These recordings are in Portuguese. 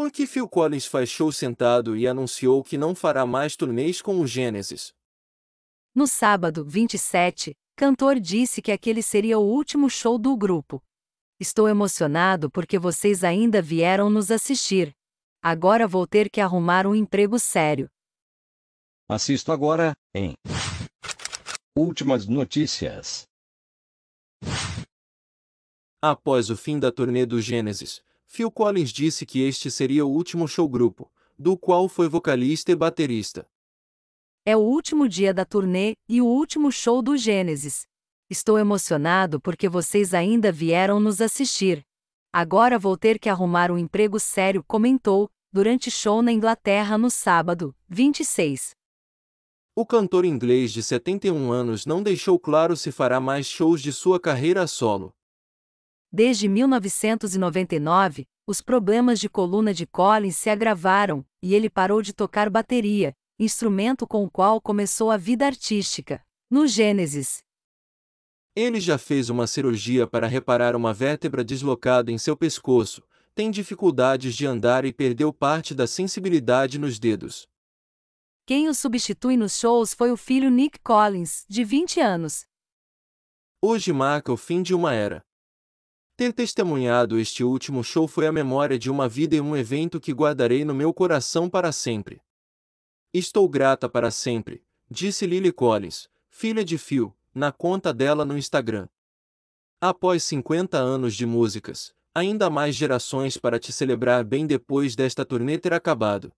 Com que Phil Collins fechou sentado e anunciou que não fará mais turnês com o Gênesis? No sábado, 27, cantor disse que aquele seria o último show do grupo. Estou emocionado porque vocês ainda vieram nos assistir. Agora vou ter que arrumar um emprego sério. Assisto agora, em Últimas notícias. Após o fim da turnê do Gênesis, Phil Collins disse que este seria o último showgrupo, do qual foi vocalista e baterista. É o último dia da turnê e o último show do Gênesis. Estou emocionado porque vocês ainda vieram nos assistir. Agora vou ter que arrumar um emprego sério, comentou, durante show na Inglaterra no sábado, 26. O cantor inglês de 71 anos não deixou claro se fará mais shows de sua carreira solo. Desde 1999, os problemas de coluna de Collins se agravaram, e ele parou de tocar bateria, instrumento com o qual começou a vida artística. No Gênesis. Ele já fez uma cirurgia para reparar uma vértebra deslocada em seu pescoço, tem dificuldades de andar e perdeu parte da sensibilidade nos dedos. Quem o substitui nos shows foi o filho Nick Collins, de 20 anos. Hoje marca o fim de uma era. Ter testemunhado este último show foi a memória de uma vida e um evento que guardarei no meu coração para sempre. Estou grata para sempre, disse Lily Collins, filha de Phil, na conta dela no Instagram. Após 50 anos de músicas, ainda mais gerações para te celebrar bem depois desta turnê ter acabado.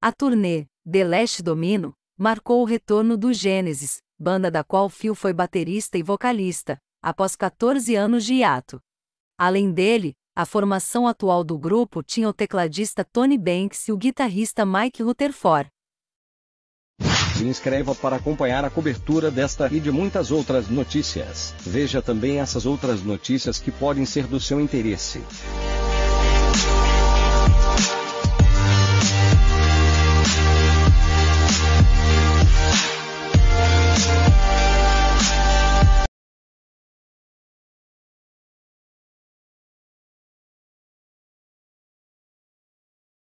A turnê, The Last Domino, marcou o retorno do Gênesis, banda da qual Phil foi baterista e vocalista, após 14 anos de hiato. Além dele, a formação atual do grupo tinha o tecladista Tony Banks e o guitarrista Mike Rutherford. Se inscreva para acompanhar a cobertura desta e de muitas outras notícias. Veja também essas outras notícias que podem ser do seu interesse.